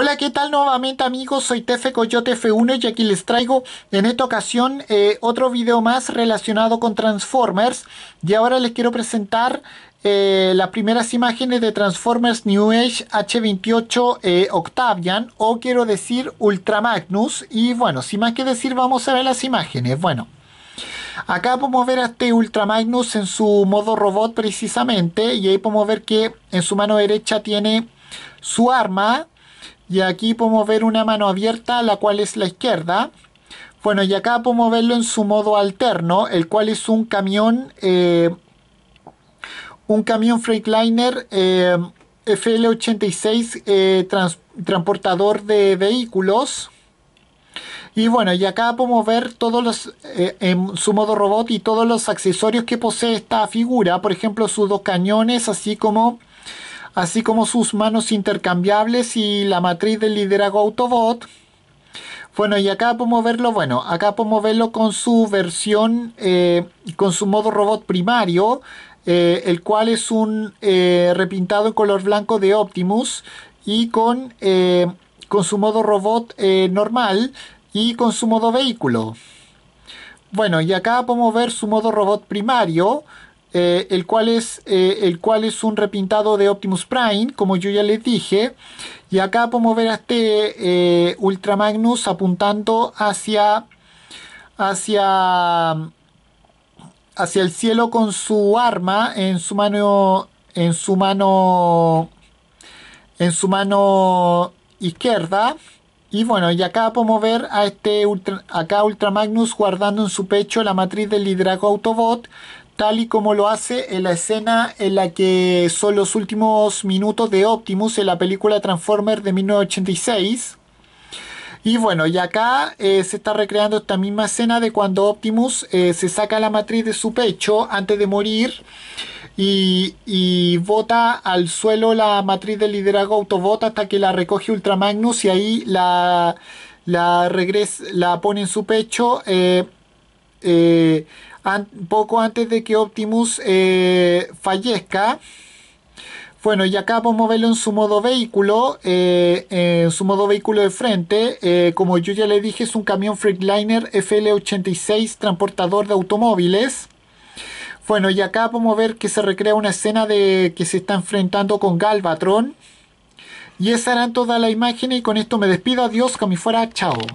Hola, ¿qué tal nuevamente amigos? Soy Tefe Coyote F1 y aquí les traigo en esta ocasión eh, otro video más relacionado con Transformers y ahora les quiero presentar eh, las primeras imágenes de Transformers New Age H28 eh, Octavian o quiero decir Ultramagnus y bueno, sin más que decir vamos a ver las imágenes, bueno. Acá podemos ver a este Ultramagnus en su modo robot precisamente y ahí podemos ver que en su mano derecha tiene su arma y aquí podemos ver una mano abierta, la cual es la izquierda. Bueno, y acá podemos verlo en su modo alterno, el cual es un camión, eh, un camión Freightliner eh, FL86 eh, transportador de vehículos. Y bueno, y acá podemos ver todos los, en su modo robot y todos los accesorios que posee esta figura. Por ejemplo, sus dos cañones, así como así como sus manos intercambiables y la matriz del liderazgo Autobot. Bueno, y acá podemos verlo, bueno, acá podemos verlo con su versión, eh, con su modo robot primario, eh, el cual es un eh, repintado en color blanco de Optimus y con, con su modo robot normal y con su modo vehículo. Bueno, y acá podemos ver su modo robot primario, eh, el, cual es, eh, el cual es un repintado de Optimus Prime, como yo ya les dije. Y acá podemos ver a este eh, Ultra Magnus apuntando hacia, hacia, hacia el cielo con su arma en su mano, en su mano, en su mano izquierda. Y bueno, y acá podemos ver a este Ultra, acá Ultra Magnus guardando en su pecho la matriz del liderazgo Autobot, tal y como lo hace en la escena en la que son los últimos minutos de Optimus en la película Transformers de 1986. Y bueno, y acá eh, se está recreando esta misma escena de cuando Optimus eh, se saca la matriz de su pecho antes de morir y, y bota al suelo la matriz del liderazgo Autobot hasta que la recoge Ultramagnus y ahí la, la pone en su pecho. Eh, poco antes de que Optimus eh, fallezca. Bueno, y acá podemos verlo en su modo vehículo, eh, En su modo vehículo de frente. Eh, como yo ya le dije, es un camión Freightliner FL86 transportador de automóviles. Bueno, y acá podemos ver que se recrea una escena de que se está enfrentando con Galvatron. Y esa era toda la imagen. y con esto me despido. Adiós, que fuera. Chao.